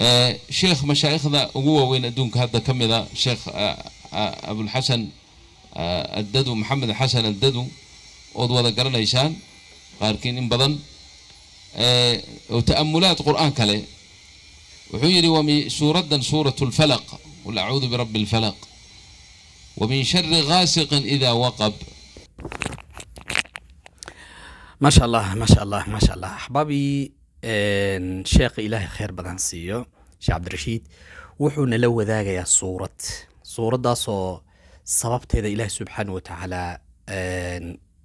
Eh, sheekh mashaayikhda ugu waaweyn adduunka hadda ka mid a sheekh eh, eh, abulxasan addadu maxamed xasan addadu ood wada garanaysaan qaarkiin in badan oo ta'amulaad qur'aan kale wuxuu yidhi wami suuraddan suuratu lfalaq qul acuudu birabbi alfalaq wamin shari ghaasiqin idaa waqab maasha allah maasha allah maasha allah axbaabii sheekh ilaahay kheyr badan siiyo sheekh cabdirashiid wuxuuna la wadaagayaa suurad suuraddaasoo sababteeda ilaahay subxaana wa tacaala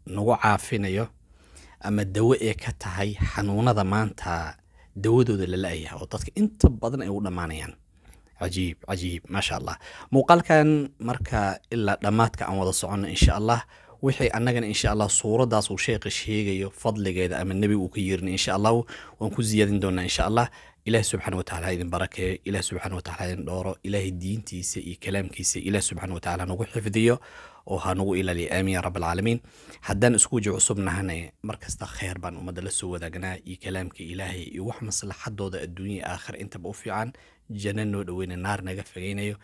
nagu caafinayo ama dawo ee ka tahay xanuunada maanta dawadooda la la-yaha oo dadka inta badan ay u dhammaanayaan cajiib cajiib maasha allah muuqaalkan marka ilaa dhammaadka aan wada soconno insha allah wixii annagana insha allah suuradaas uu sheekha sheegayo fadligeeda ama nebi uu ka yeerin insha allahu waan ku ziyaadin doonaa insha allah ilaah subxana watacala idin barakeeyo ilaah subxana watacala ha idin dhooro ilaahay diintiisa iyo kalaamkiisa ilaah subxana watacala ha nagu xifdiyo oo ha nagu ilaaliyo aamiin ya rabaalcaalamiin haddaan isku waji cusubnahane mar kasta kheer baan ummadda la soo wadaagnaa iyo kalaamka ilaahay iyo wax maslaxadooda adduunya aakhir intaba u fiican janna noo dhoweyna naar naga fogeynayo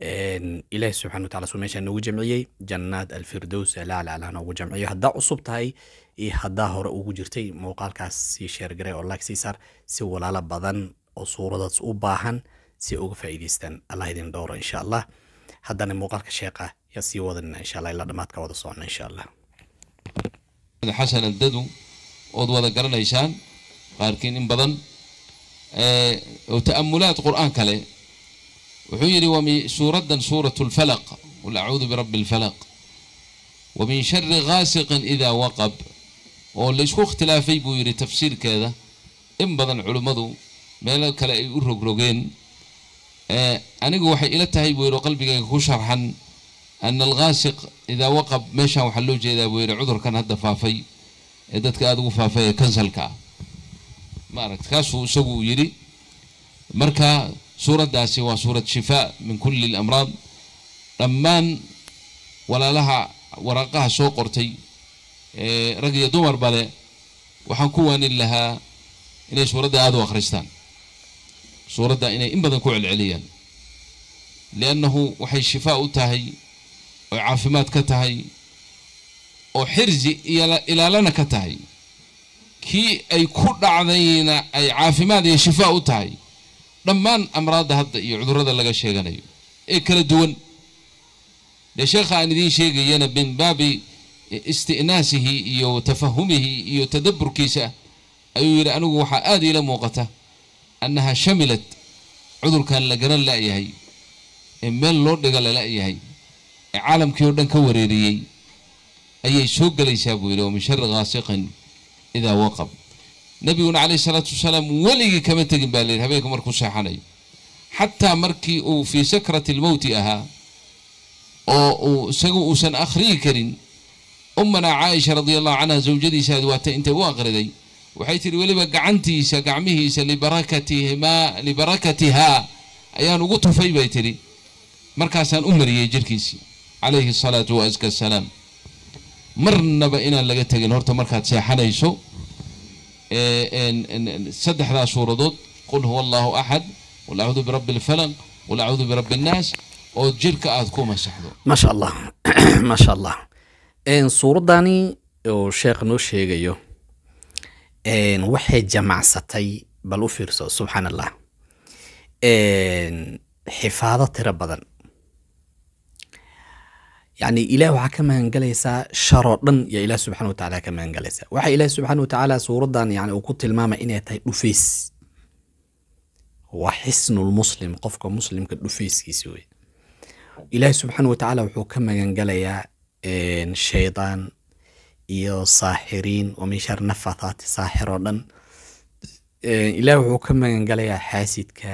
ilaahi subxana watacala suu meeshaa noogu jamciyey jannaad alfirdows laala allah noogu jamciyo haddaa cusub tahay iyo haddaa hore ugu jirtay muuqaalkaas sii sheergaray oo like sii saar si walaalo badan oo suuradaas u baahan si uga faa'iidaystaan allah idin dhowro insha allah haddana muuqaalka sheeqa yaa sii wadanina insha allah ilaa dhamaadka wada socona insha allah xasan aldadu ood wada garanaysaan qaarkiin in badan oo ta'amulaad qur-aan kale wuxuu yidhi wsuuradan suurat lfalaq qul acuudu birabbi lfalaq wa min shari ghaasiqin idaa waqab oo laysku ikhtilaafay buu yidhi tafsiirkeeda in badan culimmadu meelo kale ay u rogrogeen anigu waxay ila tahay buu yidhi qalbigayga ku sharxan ana alghaasiq idaa waqab meeshan waxaa loo jeedaa buu yidhi cudurkan hadda faafay ee dadka aada ugu faafay ee kansalka ah kaasuu isagu yidhi marka suuraddaasi waa suurad shifaa min kulli lamraad dhammaan walaalaha waraqaha soo qortay ee rag iyo dumarba le waxaan ku waanin lahaa inay suuradda aada u akhristaan suuradda inay in badan ku celceliyaan liannahu waxay shifaa u tahay oy caafimaad ka tahay oo xirzi iyo ilaalana ka tahay kii ay ku dhacdayna ay caafimaad iyo shifaa u tahay dhammaan amraadda hadda iyo cudurada laga sheeganayo ee kala duwan dee sheekha aan idiin sheegayana min baabi isti'naasihii iyo tafahumihii iyo tadaburkiisa ayuu yidhi anigu waxaa aad iila muuqata annaha shamilat cudurkan la garan la'yahay ee meel loo dhiga la la'yahay ee caalamkii oo dhan ka wareeriyey ayay soo gelaysaa buu yidhi oo min shari khaasiqin idaa waqab nabiguna caleyhi salaatu wasalaam weligii kama tegin baa layidhi habeenka markuu seexanayo xataa markii uu fii sakrati lmowti ahaa oo uu isagu uusan akhriyi karin ummana caaisha radia allahu canha zawjadiisaad waata intay u akhriday waxay tihi weliba gacantiisa gacmihiisa libarakatihima libarakatihaa ayaan ugu tufay bay tidhi markaasaan u mariyey jirkiisii calayhi asalaatu waaska salaam marnaba inaan laga tegin horta markaad seexanayso saddexdaa suuradood qul huwa allaahu axad wal acuudu birabbi alfalaq wal acuudu birabbi annaas oo jirka aada ku masaxdo maasha allah maasha allah suuradani oo sheekh noo sheegayo waxay jamacsatay bal u fiirso subxaan allah xifaado tiro badan yani ilaah waxaa ka mahangelaysaa sharoo dhan yo ilaah subxana watacala ka mahangelaysaa waxa ilaah subxaana watacaala suuraddan yani uu ku tilmaamay inay tahay dhufays waa xisnulmuslim qofka muslimka dhufayskiisa wey ilaah subxaana watacaala wuxuu ka magangalayaa shaydaan iyo saaxiriin wamin shar nafathaati saaxir oo dhan ilaah wuxuu ka magangalayaa xaasidka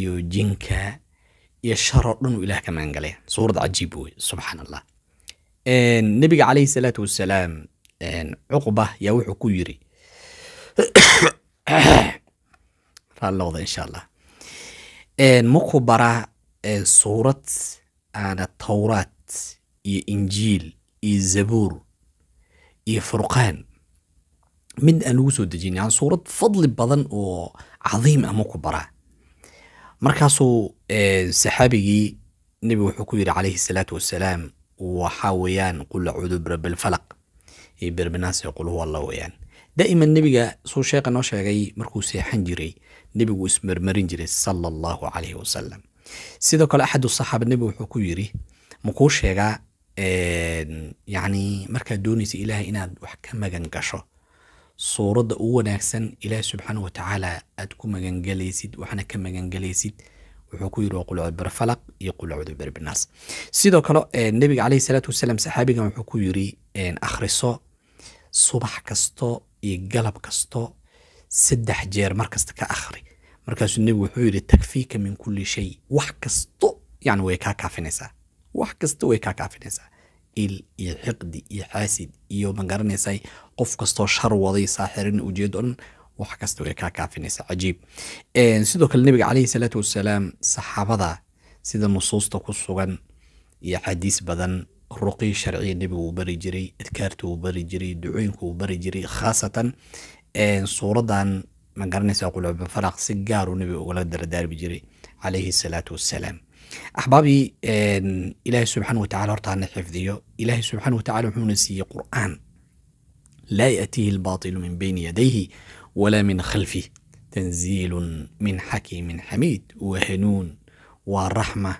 iyo jinka iyo shar sharoo dhan uu ilaah ka maangalaya suurad cajiib wey subxaan allah nebiga calayhi salaatu wasalaam cuqba yaa wuxuu ku yiri raalli wada insha allah maku baraa suurad aana towraad iyo injiil iyo zabuur iyo furqaan mid aan lagu soo dejinin yani suurad fadli badan oo cadiim ah maku baraa markaasuu saxaabigii nebigu wuxuu ku yidhi calayhi salaatu wasalaam waxaa weeyaan qul acuudu birabbilfalaq iyo birbinaas qul huwa allah weeyaan daa'iman nebiga suu sheekha noo sheegay markuu seexan jiray nebigu ismarmarin jiray sala allahu calayhi wasalam sidoo kale axadu saxaaba nebigu wuxuu ku yiri ma kuu sheegaa yacni markaad doonaysa ilaahay inaad wax ka magan gasho suuradda ugu wanaagsan ilaah subxaana watacaala aad ku magangelaysid waxna ka magangelaysid wuxuu ku yiri waa qulcudbar falaq iyo qulcudbar binaas sidoo kale nebiga caleyhi salaatu wasalaam saxaabigan wuxuu ku yiri akhriso subax kasto iyo galab kasto saddex jeer mar kasta ka akhri markaasuu nebigu wuxuu yidhi takfiika min kulli shay wax kasto yani way kaa kaafinaysaa wax kasta way kaa kaafinaysaa il iyo xiqdi iyo xaasid iyo magaranaysa qof kastoo shar waday saaxirin ujeed dhan wax kasta way kaa kaafinaysa cajiib sidoo kale nabiga caleyhi salaatu wasalaam saxaabada sida nusuusta ku sugan iyo xadiis badan ruqii sharciya nebigu uu bari jiray adkaarta uu bari jiray ducooyinka uu bari jiray khaasatan suuradan magaranaysa qulcba faraq si gaaru nebiga ugala dardaarmi jiray caleyhi salaatu wasalaam axbaabii ilaahay subxaana watacala horta hana xifdiyo ilaahay subxaana watacala wuxuuna siiyey qur'aan laa yaatiihi albaatilu min bayni yadayhi walaa min khalfih tanziilun min xakiimin xamiid waa hanuun waa raxma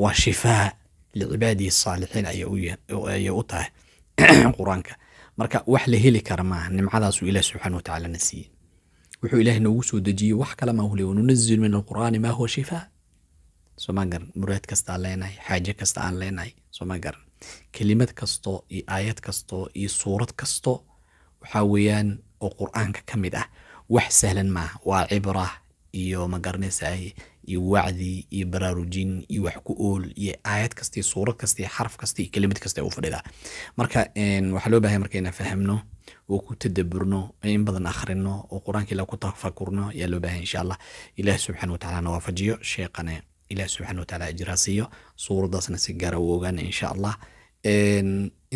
waa shifaa licibaadihi saalixiin ayaa u tahay qur-aanka marka wax la heli kara maaha nimcadaasuu ilaah subxana watacala siiyey wuxuu ilaah noogu soo dejiyey wax kale maahu wanunazilu min alqur'aani maa huwa shifaa sooma garan muraad kasta aan leenahay xaaje kasta aan leenahay sooma garan kelimad kasto iyo aayad kasto iyo suurad kasto waxaa weeyaan oo qur-aanka ka mid ah wax sahlan maaha waa cibra iyo magaranaysaay iyo wacdi iyo baraarujin iyo wax ku ool iyo aayad kasta iyo suurad kasta iyo xaraf kasta iyo kelimad kasta u fadhidaa marka waxaa loo bahay marka inaan fahamno oo ku tadaburno in badan akhrino oo qur-aanka ila ku tafakurno ayaa loo bahay insha allah ilaah subxana watacaala na waafajiyo sheekhane ilaah subxana wataala taala siiyo suuradaasna si gaara ah u ogaana insha allah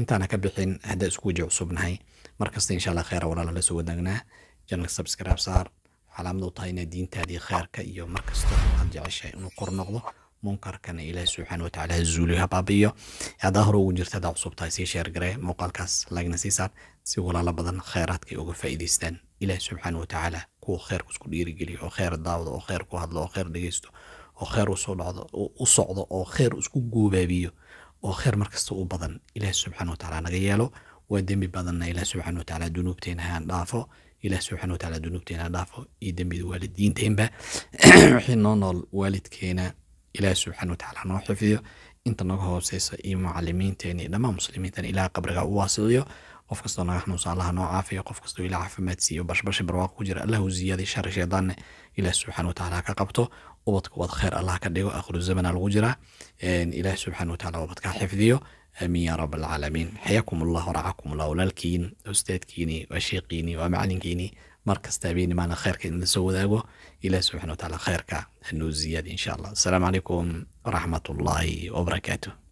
intaana ka bixin haddaa isku waje cusubnahay markasta insha allah kheyra walaala la soo wadaagnaa janalka subscribe saar calaamad u tahay inaad diintaadii kheyrka iyo markasta aad jeceshahay inuu qor noqdo munkarkana ilaahi subxaana watacaala ha ha baabi'iyo haddaa hore ugu jirta haddaa cusub tahay sii sheergaree muuqaalkaas lagna sii saar si walaalo badan kheyraadkay uga faa'iidaystaan ilaahi subxaana watacaala kuwa kheyrka isku dhiirigeliyo oo kheyr daawda oo kheyr ku hadlo oo kheyr dhegeysto oo kheer usoo dhacdo oo u socdo oo kheer isku guubaabiyo oo kheer markasta u badan ilaah subxana watacaala naga yeelo waa dembi badanna ilaah subxana watacaala dunuubteena haan dhaafo ilaah subxana watacaala dunuubteena haan dhaafo iyo dembida waalidiinteenba wixii noo nool waalidkeena ilaah subxana watacaala noo xifiyo inta naga hooseysa iyo mucalimiinteena iyo dhammaan muslimiintan ilaah qabriga u waasiciyo qof kastoo naga xanuunsa allaha noo caafiyo qof kastoo ilah caafimaad siiyo bashbashi barwaaqo ku jira allahu ziyaday shari shaydaanne ilaah subxana watacaala ka qabto ubadka ubad kheyr allah ka dhigo akhruzamanaa lagu jiraa ilaahi subxana wataala ubad ka xifdiyo aamiin yaa rab alcaalamiin xayaakum allah waracakum allah walaalkiin ustaadkiini waa sheekiini waa macalinkiini mar kasta habeenimaana kheyrka in lasoo wadaago ilahi subxana wataala kheyrka hanoo ziyaad insha allah asalaamu calaykum waraxmat ullaahi wabarakaatu